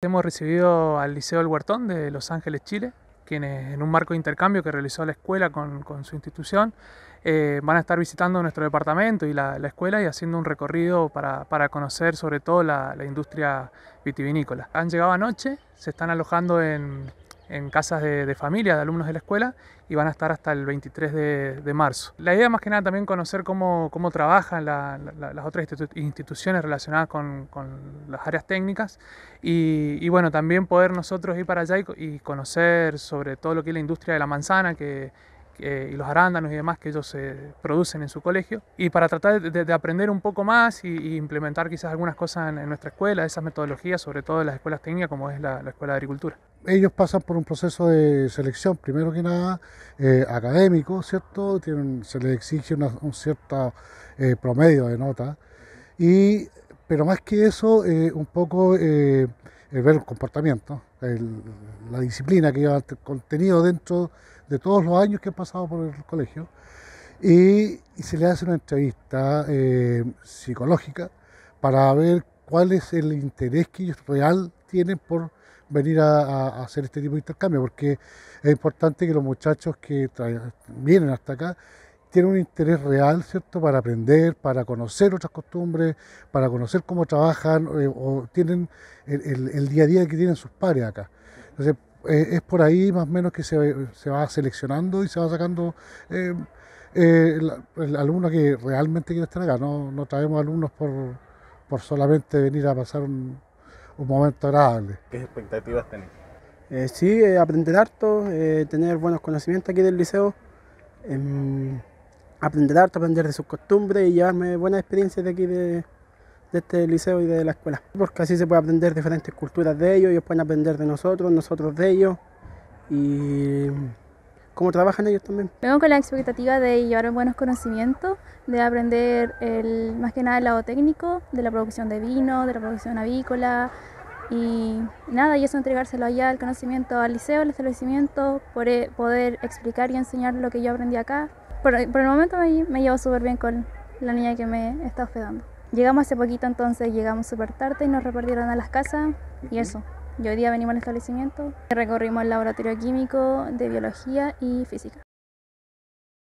Hemos recibido al Liceo El Huertón de Los Ángeles, Chile, quienes en un marco de intercambio que realizó la escuela con, su institución, eh, van a estar visitando nuestro departamento y la, escuela y haciendo un recorrido para, conocer sobre todo la, la, industria vitivinícola. Han llegado anoche, se están alojando en, en casas de, familia, de alumnos de la escuela, y van a estar hasta el 23 de, marzo. La idea más que nada también conocer cómo, trabajan las otras instituciones relacionadas con, las áreas técnicas y, bueno, también poder nosotros ir para allá y, conocer sobre todo lo que es la industria de la manzana, que y los arándanos y demás que ellos se producen en su colegio, y para tratar de, aprender un poco más y, implementar quizás algunas cosas en, nuestra escuela, esas metodologías, sobre todo en las escuelas técnicas como es la, Escuela de Agricultura ellos pasan por un proceso de selección, primero que nada eh, académico, ¿cierto? se les exige un cierto eh, promedio de nota, y, pero más que eso, eh, un poco eh, ver el comportamiento, la disciplina que lleva contenido dentro de todos los años que han pasado por el colegio. Y, se le hace una entrevista eh, psicológica para ver cuál es el interés que ellos real tienen por venir a, hacer este tipo de intercambio, porque es importante que los muchachos que vienen hasta acá tiene un interés real, ¿cierto?, para aprender, para conocer otras costumbres, para conocer cómo trabajan eh, o tienen el, día a día que tienen sus pares acá. Entonces, eh, es por ahí más o menos que se, va seleccionando y se va sacando eh, eh el, alumno que realmente quiere estar acá. No, no traemos alumnos por, solamente venir a pasar un, un momento agradable. ¿Qué expectativas tenés? sí, aprender harto, tener buenos conocimientos aquí del liceo. Em, aprender harto, aprender de sus costumbres y llevarme buenas experiencias de aquí de, este liceo y de la escuela. Porque así se puede aprender diferentes culturas de ellos, ellos pueden aprender de nosotros, nosotros de ellos y cómo trabajan ellos también. Vengo con la expectativa de llevarme buenos conocimientos, de aprender el, más que nada el lado técnico de la producción de vino, de la producción avícola y nada, y eso entregárselo allá, el conocimiento al liceo, al establecimiento, e, poder explicar y enseñar lo que yo aprendí acá por, el momento me, me llevo súper bien con la niña que me está hospedando. Llegamos hace poquito entonces, llegamos súper tarde y nos repartieron a las casas y eso. Y hoy día venimos al establecimiento, recorrimos el laboratorio químico, de biología y física.